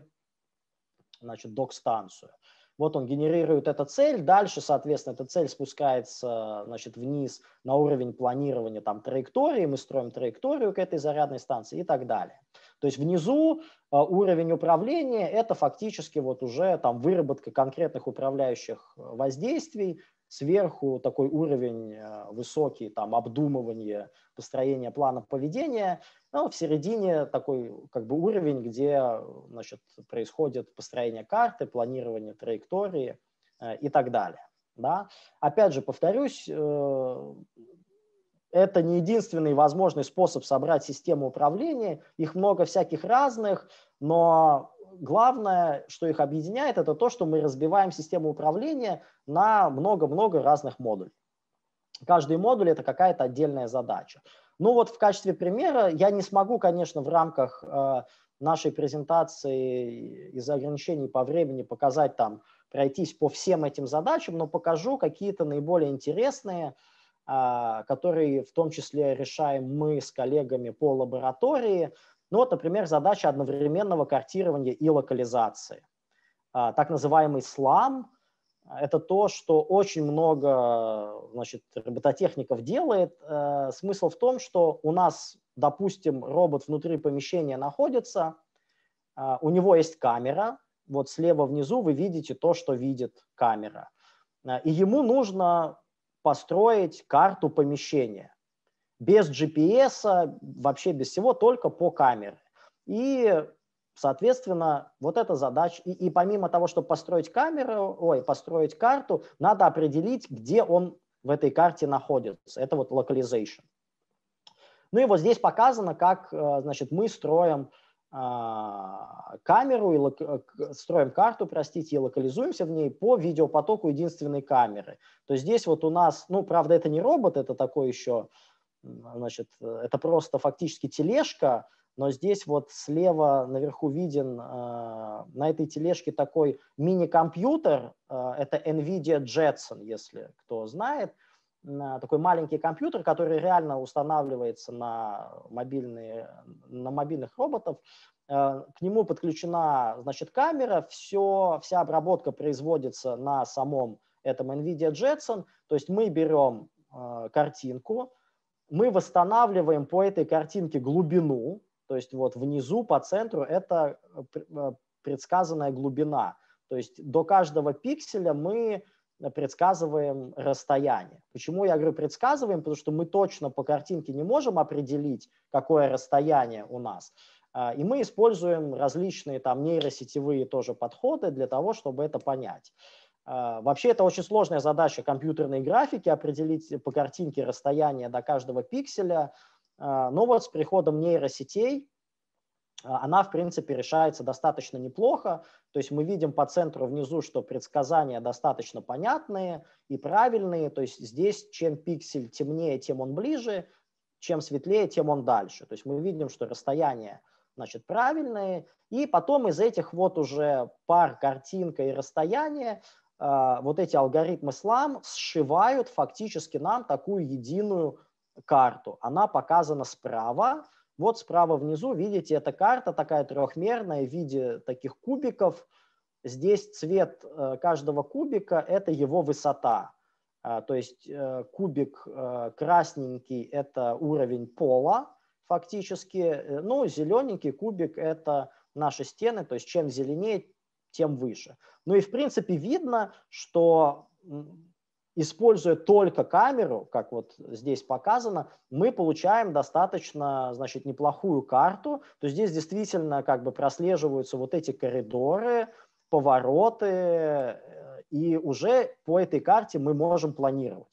Speaker 2: значит, док-станцию. Вот он генерирует эту цель, дальше, соответственно, эта цель спускается значит, вниз на уровень планирования там, траектории, мы строим траекторию к этой зарядной станции и так далее. То есть внизу э, уровень управления – это фактически вот уже там выработка конкретных управляющих э, воздействий, сверху такой уровень э, высокий, там, обдумывание, построение плана поведения, ну, в середине такой как бы уровень, где, значит, происходит построение карты, планирование траектории э, и так далее, да. Опять же, повторюсь, э, это не единственный возможный способ собрать систему управления, их много всяких разных, но главное, что их объединяет, это то, что мы разбиваем систему управления на много-много разных модулей. Каждый модуль – это какая-то отдельная задача. Ну вот в качестве примера я не смогу, конечно, в рамках э, нашей презентации из-за ограничений по времени показать там, пройтись по всем этим задачам, но покажу какие-то наиболее интересные, э, которые в том числе решаем мы с коллегами по лаборатории – ну вот, например, задача одновременного картирования и локализации. А, так называемый SLAM, это то, что очень много значит, робототехников делает. Э, смысл в том, что у нас, допустим, робот внутри помещения находится, а, у него есть камера, вот слева внизу вы видите то, что видит камера. Э, и ему нужно построить карту помещения без GPS, вообще без всего, только по камере. И, соответственно, вот эта задача. И, и помимо того, чтобы построить камеру, ой, построить карту, надо определить, где он в этой карте находится. Это вот localization. Ну и вот здесь показано, как э, значит, мы строим э, камеру, и лок... Э, строим карту, простите, и локализуемся в ней по видеопотоку единственной камеры. То есть здесь вот у нас, ну, правда, это не робот, это такой еще Значит, э, это просто фактически тележка, но здесь вот слева наверху виден а, на этой тележке такой мини-компьютер, а, это NVIDIA Jetson, если кто знает, а, такой маленький компьютер, который реально устанавливается на, мобильные, на мобильных роботов. Э, к нему подключена значит, камера, все, вся обработка производится на самом этом NVIDIA Jetson, то есть мы берем э, картинку, мы восстанавливаем по этой картинке глубину, то есть вот внизу по центру это э, э, предсказанная глубина. То есть до каждого пикселя мы предсказываем расстояние. Почему я говорю предсказываем? Потому что мы точно по картинке не можем определить, какое расстояние у нас. А, и мы используем различные там нейросетевые тоже подходы для того, чтобы это понять. А, вообще это очень сложная задача компьютерной графики, определить по картинке расстояние до каждого пикселя. А, но вот с приходом нейросетей а, она, в принципе, решается достаточно неплохо. То есть мы видим по центру внизу, что предсказания достаточно понятные и правильные. То есть здесь чем пиксель темнее, тем он ближе, чем светлее, тем он дальше. То есть мы видим, что расстояние значит, правильные. И потом из этих вот уже пар картинка и расстояние а, вот эти алгоритмы SLAM сшивают фактически нам такую единую карту. Она показана справа. Вот справа внизу, видите, эта карта такая трехмерная в виде таких кубиков. Здесь цвет э, каждого кубика – это его высота. А, то есть э, кубик э, красненький – это уровень пола фактически. Ну, зелененький кубик – это наши стены. То есть чем зеленее, тем выше. Ну и в принципе видно, что используя только камеру, как вот здесь показано, мы получаем достаточно, значит, неплохую карту. То есть здесь действительно как бы прослеживаются вот эти коридоры, повороты, э, и уже по этой карте мы можем планировать.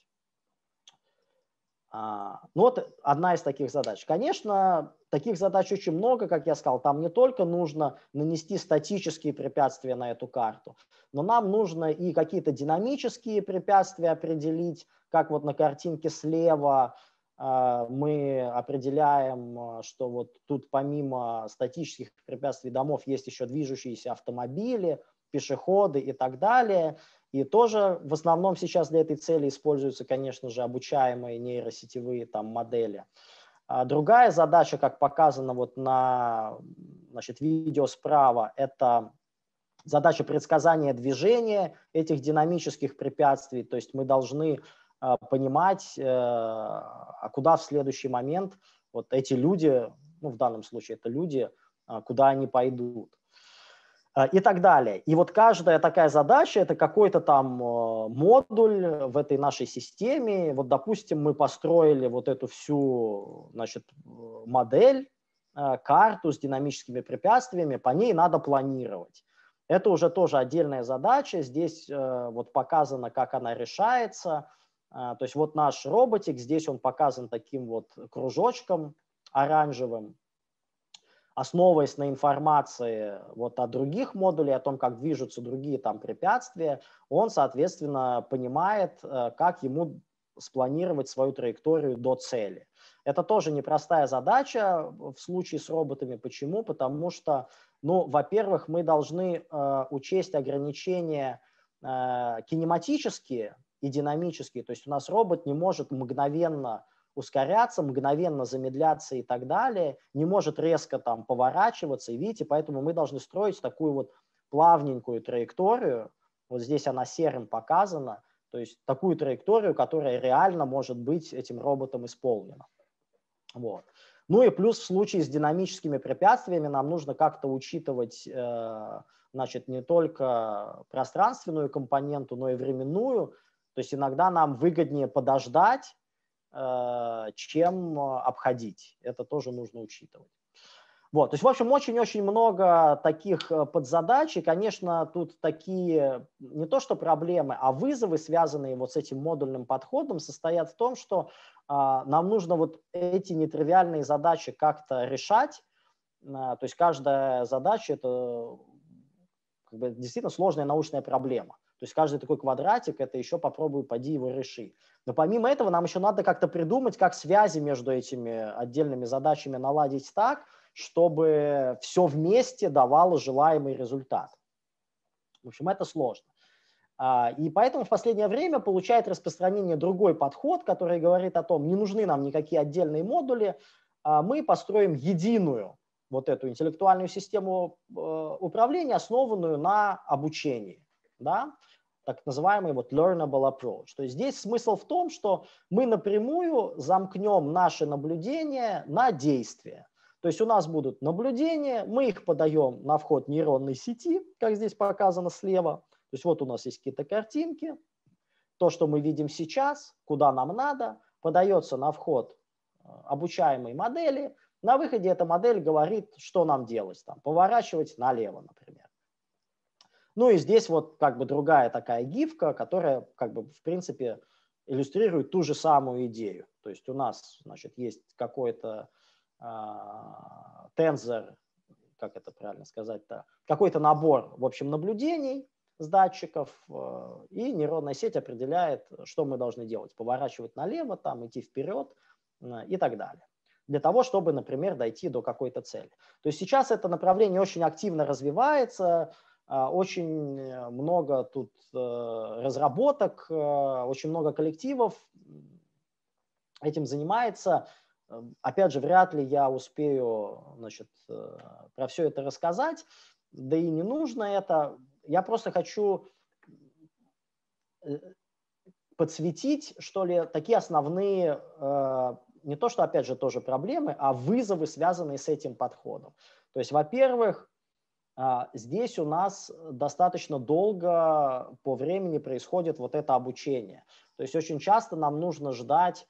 Speaker 2: А, ну вот одна из таких задач. Конечно, таких задач очень много, как я сказал. Там не только нужно нанести статические препятствия на эту карту, но нам нужно и какие-то динамические препятствия определить, как вот на картинке слева а, мы определяем, что вот тут помимо статических препятствий домов есть еще движущиеся автомобили, пешеходы и так далее – и тоже в основном сейчас для этой цели используются, конечно же, обучаемые нейросетевые там, модели. А другая задача, как показано вот на значит, видео справа, это задача предсказания движения этих динамических препятствий. То есть мы должны а, понимать, э, а куда в следующий момент вот эти люди, ну в данном случае это люди, а, куда они пойдут. Э, и так далее. И вот каждая такая задача – это какой-то там э, модуль в этой нашей системе. Вот, допустим, мы построили вот эту всю значит, модель, э, карту с динамическими препятствиями, по ней надо планировать. Это уже тоже отдельная задача. Здесь вот показано, как она решается. То есть вот наш роботик, здесь он показан таким вот кружочком оранжевым, основываясь на информации вот о других модулей, о том, как движутся другие там препятствия, он, соответственно, понимает, э, как ему спланировать свою траекторию до цели. Это тоже непростая задача в случае с роботами. Почему? Потому что, ну, во-первых, мы должны э, учесть ограничения э, кинематические и динамические. То есть у нас робот не может мгновенно ускоряться, мгновенно замедляться и так далее, не может резко там поворачиваться и видите, поэтому мы должны строить такую вот плавненькую траекторию, вот здесь она серым показана, то есть такую траекторию, которая реально может быть этим роботом исполнена. Вот. Ну и плюс в случае с динамическими препятствиями нам нужно как-то учитывать э, значит, не только пространственную компоненту, но и временную. То есть иногда нам выгоднее подождать, Э, чем э, обходить. Это тоже нужно учитывать. Вот, то есть, в общем, очень-очень много таких э, подзадач, и, конечно, тут такие не то что проблемы, а вызовы, связанные вот с этим модульным подходом, состоят в том, что э, нам нужно вот эти нетривиальные задачи как-то решать, э, то есть каждая задача – это как бы, действительно сложная научная проблема. То есть каждый такой квадратик – это еще попробуй, поди его реши. Но помимо этого нам еще надо как-то придумать, как связи между этими отдельными задачами наладить так, чтобы все вместе давало желаемый результат. В общем, это сложно. А, и поэтому в последнее время получает распространение другой подход, который говорит о том, не нужны нам никакие отдельные модули, а мы построим единую вот эту интеллектуальную систему э, управления, основанную на обучении. Да? так называемый вот learnable approach. То есть здесь смысл в том, что мы напрямую замкнем наши наблюдения на действия. То есть у нас будут наблюдения, мы их подаем на вход нейронной сети, как здесь показано слева. То есть вот у нас есть какие-то картинки. То, что мы видим сейчас, куда нам надо, подается на вход э, обучаемой модели. На выходе эта модель говорит, что нам делать. Там, поворачивать налево, например. Ну и здесь вот как бы другая такая гифка, которая как бы в принципе иллюстрирует ту же самую идею. То есть у нас, значит, есть какой-то э, тензор, как это правильно сказать-то, какой-то набор, в общем, наблюдений с датчиков, э, и нейронная сеть определяет, что мы должны делать, поворачивать налево, там, идти вперед э, и так далее для того, чтобы, например, дойти до какой-то цели. То есть сейчас это направление очень активно развивается, а, очень э, много тут э, разработок, э, очень много коллективов этим занимается. Эм, опять же, вряд ли я успею значит, про все это рассказать, да и не нужно это. Я просто хочу подсветить, что ли, такие основные, не то что, опять же, тоже проблемы, а вызовы, связанные с этим подходом. То есть, во-первых, а, здесь у нас достаточно долго по времени происходит вот это обучение. То есть очень часто нам нужно ждать,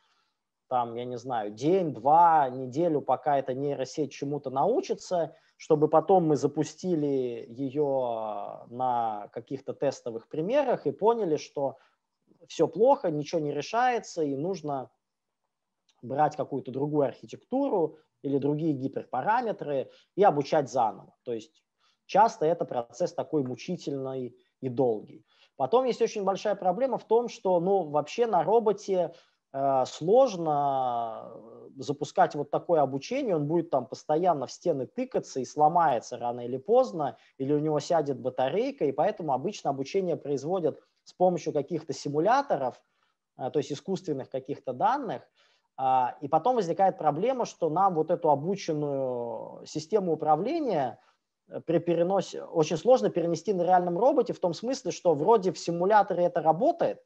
Speaker 2: там, я не знаю, день, два, неделю, пока эта нейросеть чему-то научится, чтобы потом мы запустили ее на каких-то тестовых примерах и поняли, что все плохо, ничего не решается, и нужно брать какую-то другую архитектуру или другие гиперпараметры и обучать заново. То есть Часто это процесс такой мучительный и долгий. Потом есть очень большая проблема в том, что ну, вообще на роботе э, сложно э, запускать вот такое обучение, он будет там постоянно в стены тыкаться и сломается рано или поздно, или у него сядет батарейка, и поэтому обычно обучение производят с помощью каких-то симуляторов, э, то есть искусственных каких-то данных, а, и потом возникает проблема, что нам вот эту обученную систему управления – Э, при переносе очень сложно перенести на реальном роботе в том смысле, что вроде в симуляторе это работает,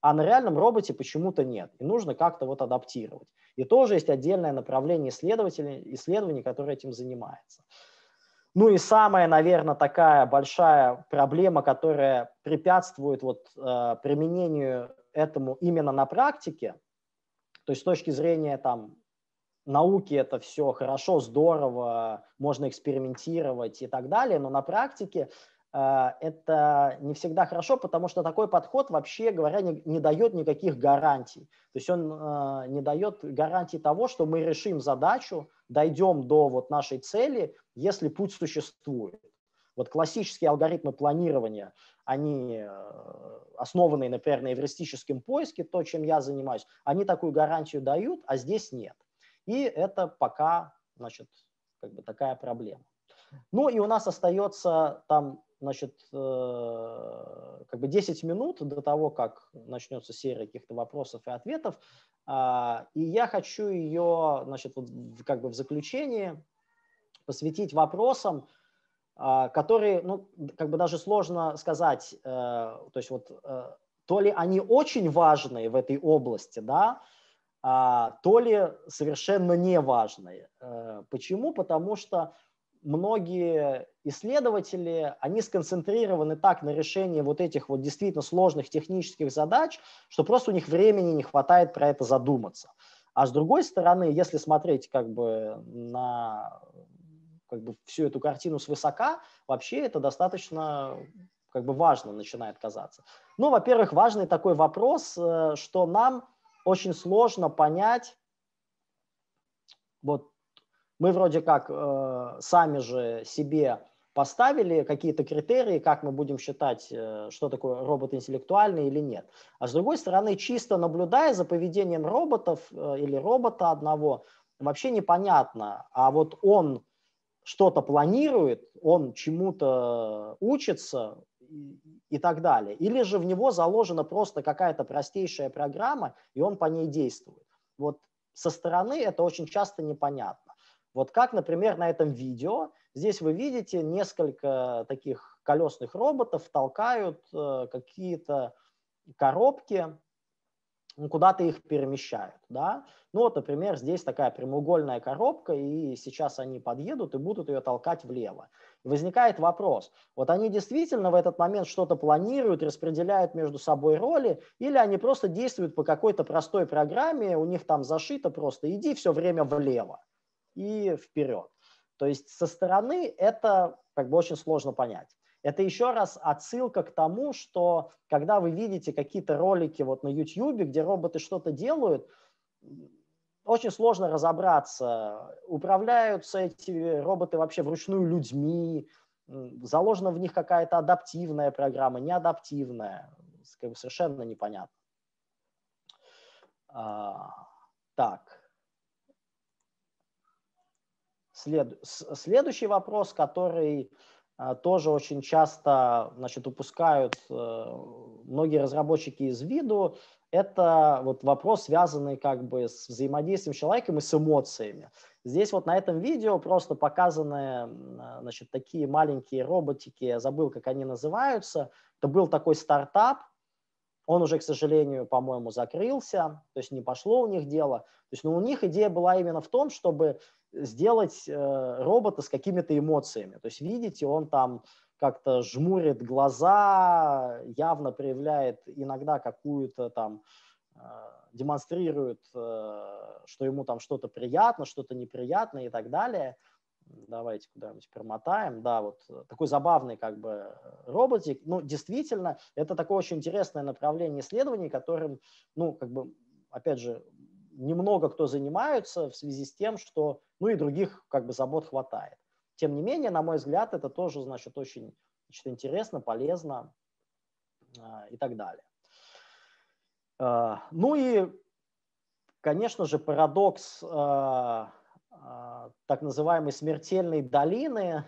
Speaker 2: а на реальном роботе почему-то нет. И нужно как-то вот адаптировать. И тоже есть отдельное направление исследователей, исследований, которое этим занимается. Ну и самая, наверное, такая большая проблема, которая препятствует вот, э, применению этому именно на практике, то есть с точки зрения там, науке это все хорошо, здорово, можно экспериментировать и так далее, но на практике э, это не всегда хорошо, потому что такой подход, вообще говоря, не, не дает никаких гарантий. То есть он э, не дает гарантии того, что мы решим задачу, дойдем до вот нашей цели, если путь существует. Вот классические алгоритмы планирования, они э, основанные, например, на эвристическом поиске, то, чем я занимаюсь, они такую гарантию дают, а здесь нет. И это пока, значит, как бы такая проблема. Ну и у нас остается там, значит, э, как бы 10 минут до того, как начнется серия каких-то вопросов и ответов. Э, и я хочу ее, значит, вот как бы в заключении посвятить вопросам, э, которые, ну, как бы даже сложно сказать, э, то есть вот э, то ли они очень важные в этой области, да, а, то ли совершенно неважные. Э, почему? Потому что многие исследователи, они сконцентрированы так на решении вот этих вот действительно сложных технических задач, что просто у них времени не хватает про это задуматься. А с другой стороны, если смотреть как бы на как бы всю эту картину свысока, вообще это достаточно как бы важно начинает казаться. Ну, во-первых, важный такой вопрос, э, что нам очень сложно понять, вот мы вроде как э, сами же себе поставили какие-то критерии, как мы будем считать, э, что такое робот интеллектуальный или нет. А с другой стороны, чисто наблюдая за поведением роботов э, или робота одного, вообще непонятно, а вот он что-то планирует, он чему-то учится, и, так далее. Или же в него заложена просто какая-то простейшая программа, и он по ней действует. Вот со стороны это очень часто непонятно. Вот как, например, на этом видео, здесь вы видите несколько таких колесных роботов толкают э, какие-то коробки, ну куда-то их перемещают. Да? Ну вот, например, здесь такая прямоугольная коробка, и сейчас они подъедут и будут ее толкать влево возникает вопрос, вот они действительно в этот момент что-то планируют, распределяют между собой роли, или они просто действуют по какой-то простой программе, у них там зашито просто «иди все время влево» и вперед. То есть со стороны это как бы очень сложно понять. Это еще раз отсылка к тому, что когда вы видите какие-то ролики вот на YouTube, где роботы что-то делают, очень сложно разобраться, управляются эти роботы вообще вручную людьми, заложена в них какая-то адаптивная программа, неадаптивная, как бы совершенно непонятно. А, так. След, следующий вопрос, который а, тоже очень часто значит, упускают э, многие разработчики из виду, это вот вопрос, связанный как бы с взаимодействием с человеком и с эмоциями. Здесь вот на этом видео просто показаны значит, такие маленькие роботики, я забыл, как они называются. Это был такой стартап, он уже, к сожалению, по-моему, закрылся, то есть не пошло у них дело. То есть, но ну, у них идея была именно в том, чтобы сделать э, робота с какими-то эмоциями. То есть, видите, он там как-то жмурит глаза, явно проявляет иногда какую-то там э, демонстрирует, э, что ему там что-то приятно, что-то неприятно и так далее. Давайте куда-нибудь промотаем. Да, вот э, такой забавный как бы роботик. Ну, действительно, это такое очень интересное направление исследований, которым, ну, как бы, опять же, немного кто занимается в связи с тем, что, ну, и других как бы забот хватает тем не менее, на мой взгляд, это тоже, значит, очень значит, интересно, полезно а, и так далее. А, ну и, конечно же, парадокс а, так называемой смертельной долины,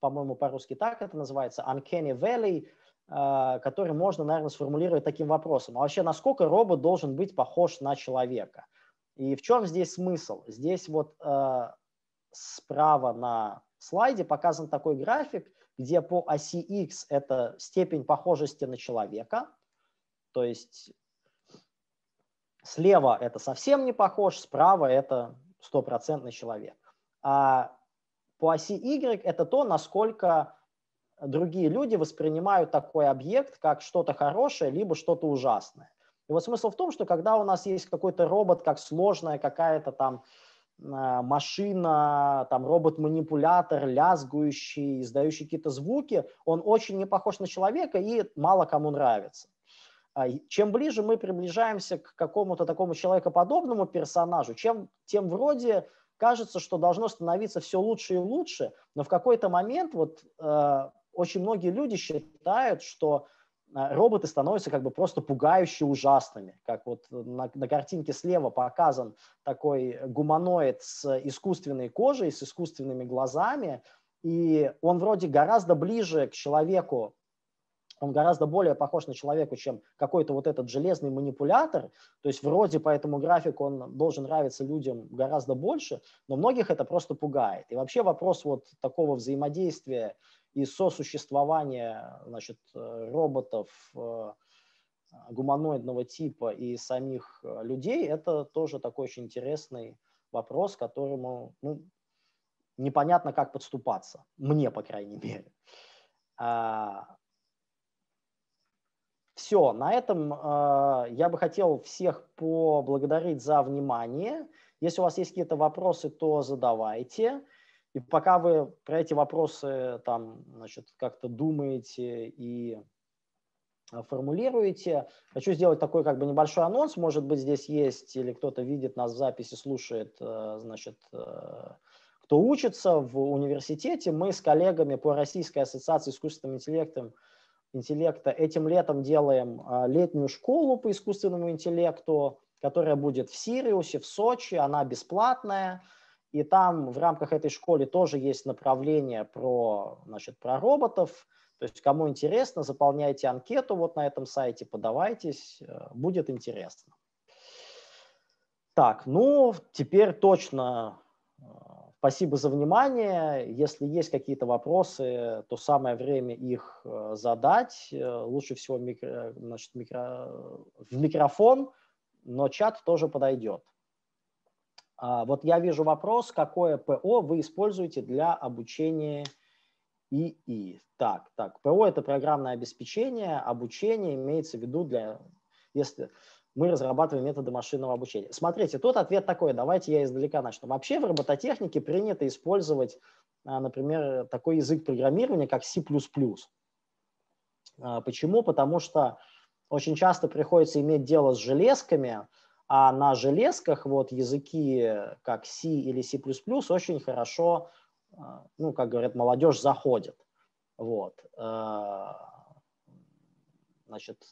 Speaker 2: по-моему, по-русски так это называется, Uncanny Valley, который можно, наверное, сформулировать таким вопросом. А вообще, насколько робот должен быть похож на человека? И в чем здесь смысл? Здесь вот справа на слайде показан такой график, где по оси x это степень похожести на человека, то есть слева это совсем не похож, справа это стопроцентный человек. А по оси y это то, насколько другие люди воспринимают такой объект как что-то хорошее, либо что-то ужасное. И вот смысл в том, что когда у нас есть какой-то робот, как сложная какая-то там а, машина, там робот-манипулятор, лязгующий, издающий какие-то звуки, он очень не похож на человека и мало кому нравится. А, чем ближе мы приближаемся к какому-то такому человекоподобному персонажу, чем, тем вроде кажется, что должно становиться все лучше и лучше, но в какой-то момент вот э, очень многие люди считают, что а, роботы становятся как бы просто пугающе ужасными. Как вот на, на картинке слева показан такой гуманоид с искусственной кожей, с искусственными глазами, и он вроде гораздо ближе к человеку, он гораздо более похож на человека, чем какой-то вот этот железный манипулятор. То есть вроде по этому графику он должен нравиться людям гораздо больше, но многих это просто пугает. И вообще вопрос вот такого взаимодействия и сосуществование значит, э, роботов э, гуманоидного типа и самих э, людей, это тоже такой очень интересный вопрос, к которому ну, непонятно, как подступаться. Мне, по крайней мере. А, Все, на этом э, я бы хотел всех поблагодарить за внимание. Если у вас есть какие-то вопросы, то задавайте. И пока вы про эти вопросы там, значит, как-то думаете и э, формулируете, хочу сделать такой как бы небольшой анонс, может быть, здесь есть или кто-то видит нас в записи, слушает, э, значит, э, кто учится в университете. Мы с коллегами по Российской ассоциации искусственным интеллектом интеллекта этим летом делаем летнюю школу по искусственному интеллекту, которая будет в Сириусе, в Сочи, она бесплатная. И там в рамках этой школы тоже есть направление про, значит, про роботов. То есть, кому интересно, заполняйте анкету вот на этом сайте, подавайтесь, э, будет интересно. Так, ну, теперь точно э, спасибо за внимание. Если есть какие-то вопросы, то самое время их э, задать. Лучше всего микро, значит, микро, в микрофон, но чат тоже подойдет. А, вот я вижу вопрос, какое ПО вы используете для обучения ИИ. Так, так, ПО – это программное обеспечение, обучение имеется в виду для, если мы разрабатываем методы машинного обучения. Смотрите, тут ответ такой, давайте я издалека начну. Вообще в робототехнике принято использовать, а, например, такой язык программирования, как C++. А, почему? Потому что очень часто приходится иметь дело с железками, а на железках вот языки э, как C или C++ очень хорошо, э, ну, как говорят, молодежь заходит. Вот. Э, значит,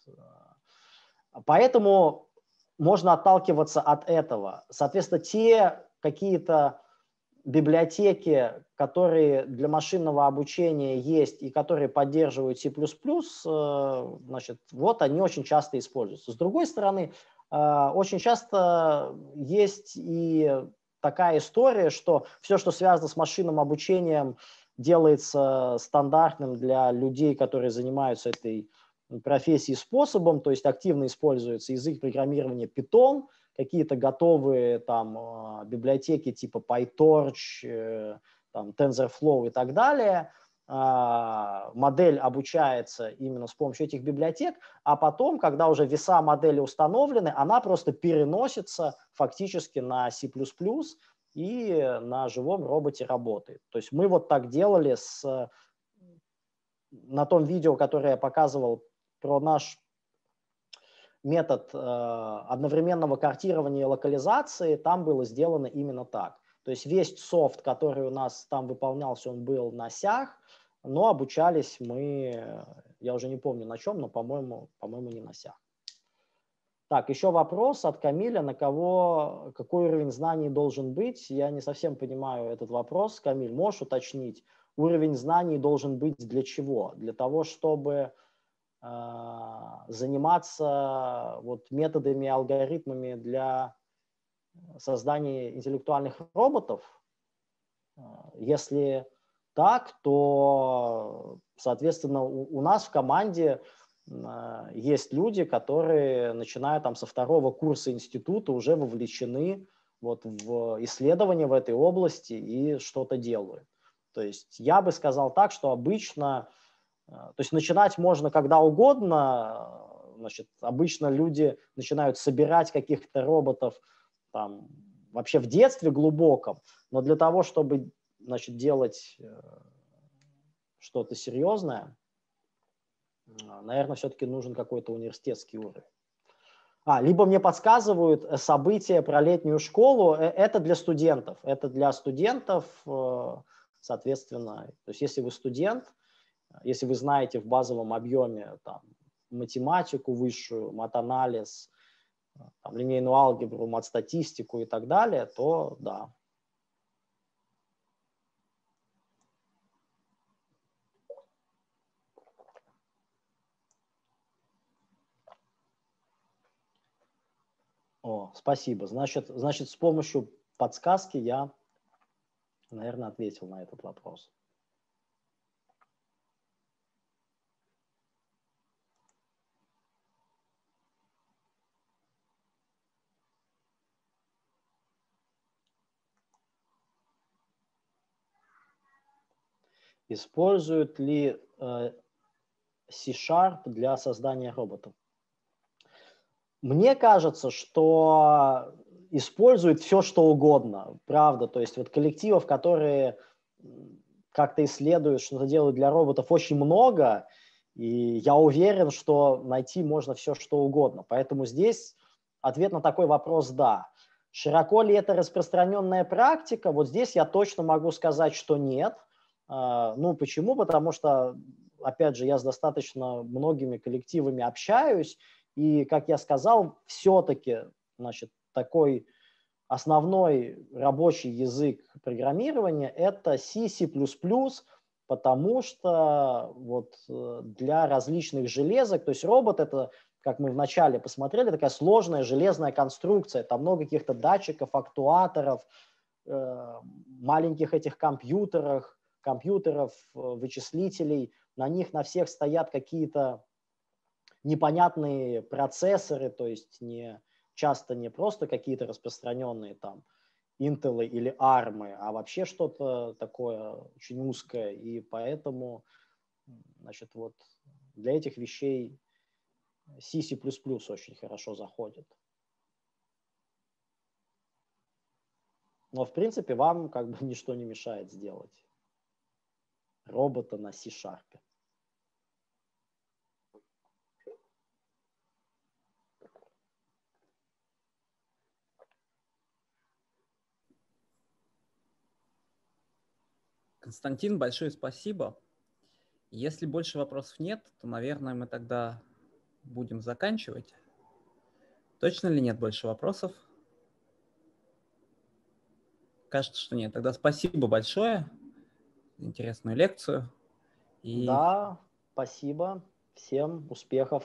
Speaker 2: поэтому можно отталкиваться от этого. Соответственно, те какие-то библиотеки, которые для машинного обучения есть и которые поддерживают C++, значит, вот они очень часто используются. С другой стороны, Э, очень часто есть и такая история, что все, что связано с машинным обучением, делается стандартным для людей, которые занимаются этой профессией способом, то есть активно используется язык программирования Python, какие-то готовые там э, библиотеки типа PyTorch, э, там, TensorFlow и так далее – а, модель обучается именно с помощью этих библиотек, а потом, когда уже веса модели установлены, она просто переносится фактически на C++ и на живом роботе работает. То есть мы вот так делали с, на том видео, которое я показывал про наш метод э, одновременного картирования и локализации, там было сделано именно так. То есть весь софт, который у нас там выполнялся, он был на сях, но обучались мы, э, я уже не помню на чем, но, по-моему, по-моему, не на сях. Так, еще вопрос от Камиля, на кого, какой уровень знаний должен быть? Я не совсем понимаю этот вопрос. Камиль, можешь уточнить, уровень знаний должен быть для чего? Для того, чтобы э, заниматься вот методами, алгоритмами для создании интеллектуальных роботов? Э, если так, то, соответственно, у, у нас в команде э, есть люди, которые, начиная там со второго курса института, уже вовлечены вот в исследования в этой области и что-то делают. То есть я бы сказал так, что обычно, э, то есть начинать можно когда угодно, значит, обычно люди начинают собирать каких-то роботов, там, вообще в детстве глубоком, но для того, чтобы значит, делать э, что-то серьезное, наверное, все-таки нужен какой-то университетский уровень. А, либо мне подсказывают э, события про летнюю школу. Э, это для студентов. Это для студентов, соответственно. То есть если вы студент, если вы знаете в базовом объеме там, математику высшую, матанализ, там, линейную алгебру, мат-статистику и так далее, то да. О, спасибо. Значит, значит, с помощью подсказки я, наверное, ответил на этот вопрос. Используют ли э, C-Sharp для создания роботов? Мне кажется, что используют все, что угодно, правда. То есть вот коллективов, которые как-то исследуют, что-то делают для роботов, очень много, и я уверен, что найти можно все, что угодно. Поэтому здесь ответ на такой вопрос – да. Широко ли это распространенная практика? Вот здесь я точно могу сказать, что нет – а, ну, почему? Потому что, опять же, я с достаточно многими коллективами общаюсь, и, как я сказал, все-таки, значит, такой основной рабочий язык программирования – это C, C++, потому что вот э, для различных железок, то есть робот – это, как мы вначале посмотрели, такая сложная железная конструкция, там много каких-то датчиков, актуаторов, э, маленьких этих компьютерах, компьютеров, э, вычислителей, на них на всех стоят какие-то непонятные процессоры, то есть не, часто не просто какие-то распространенные там Intel или ARM, а вообще что-то такое очень узкое, и поэтому значит, вот для этих вещей C++ очень хорошо заходит. Но, в принципе, вам как бы ничто не мешает сделать робота на C-Sharp. Константин, большое спасибо. Если больше вопросов нет, то, наверное,
Speaker 1: мы тогда будем заканчивать.
Speaker 2: Точно ли нет больше вопросов? Кажется, что нет. Тогда спасибо большое
Speaker 1: интересную лекцию. И... Да,
Speaker 2: спасибо. Всем успехов